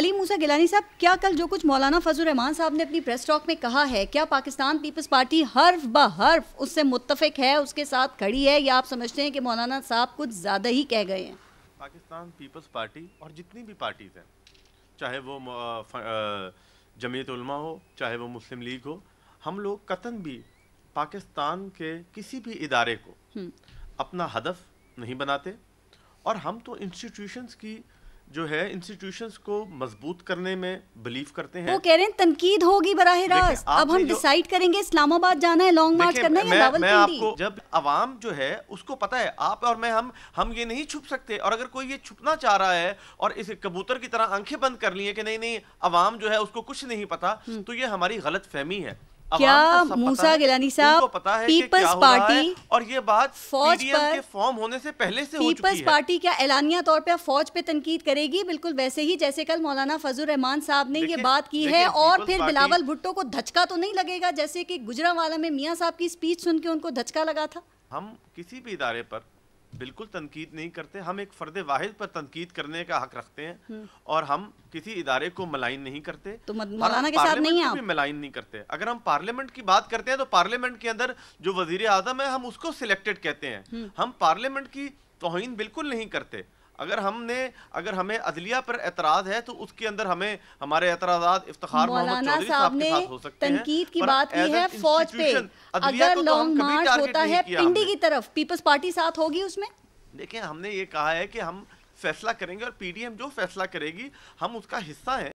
अली मूसा गिलानी साहब क्या कल जो कुछ मौलाना फजल रहमान साहब ने अपनी प्रेस टॉक में कहा है क्या पाकिस्तान पीपल्स पार्टी हर्फ ब हर्फ उससे मुतफिक है उसके साथ खड़ी है या आप समझते हैं कि मौलाना साहब कुछ ज़्यादा ही कह गए हैं पाकिस्तान पीपल्स पार्टी और जितनी भी पार्टीज़ हैं चाहे वो जमीयत उलमा हो चाहे वो मुस्लिम लीग हो हम लोग कतन भी पाकिस्तान के किसी भी इदारे को हम्म। अपना हदफ नहीं बनाते और हम तो इंस्टीट्यूशंस की जो है इंस्टीट्यूशन को मजबूत करने में बिलीव करते हैं वो कह रहे हैं तनकीद होगी बराह रास्त अब हम डिसाइड करेंगे इस्लामाबाद जाना है लॉन्ग मार्च करना है या मैं आपको जब आवाम जो है उसको पता है आप और मैं हम हम ये नहीं छुप सकते और अगर कोई ये छुपना चाह रहा है और इस कबूतर की तरह आंखें बंद कर ली है कि नहीं नहीं आवाम जो है उसको कुछ नहीं पता हम्म। तो ये हमारी गलत फहमी है क्या मूसा गिलानी साहब पीपल्स पार्टी और ये बात फौज पर फॉर्म होने से पहले से पीपल्स पार्टी क्या ऐलानिया तौर पर फौज पे तनकीद करेगी बिल्कुल वैसे ही जैसे कल मौलाना फजल रहमान साहब ने ये बात की है और फिर बिलावल भुट्टो को धचका तो नहीं लगेगा जैसे गुजरा वाला में मियाँ साहब की स्पीच सुन के उनको धचका लगा था हम किसी भी इदारे पर बिल्कुल तनकीद नहीं करते हम एक फ़र्द वाहिद पर तनकीद करने का हक रखते हैं हम्म। और हम किसी इदारे को मलाइन नहीं करते तो मौलाना के साथ नहीं आप मलाइन नहीं करते अगर हम पार्लियामेंट की बात करते हैं तो पार्लियामेंट के अंदर जो वजीर आजम है हम उसको सिलेक्टेड कहते हैं हम्म। हम पार्लियामेंट की तोहन बिल्कुल नहीं करते अगर हमने अगर हमें अदलिया पर एतराज है तो उसके अंदर हमें हमारे एतराज इफ्तार मोहम्मद साहब ने तनकीद की बात की है फौज पे अगर लॉन्ग तो मार्च होता है पिंडी की तरफ पीपल्स पार्टी साथ होगी उसमें देखिए हमने ये कहा है कि हम फैसला करेंगे और पीडीएम जो फैसला करेगी हम उसका हिस्सा है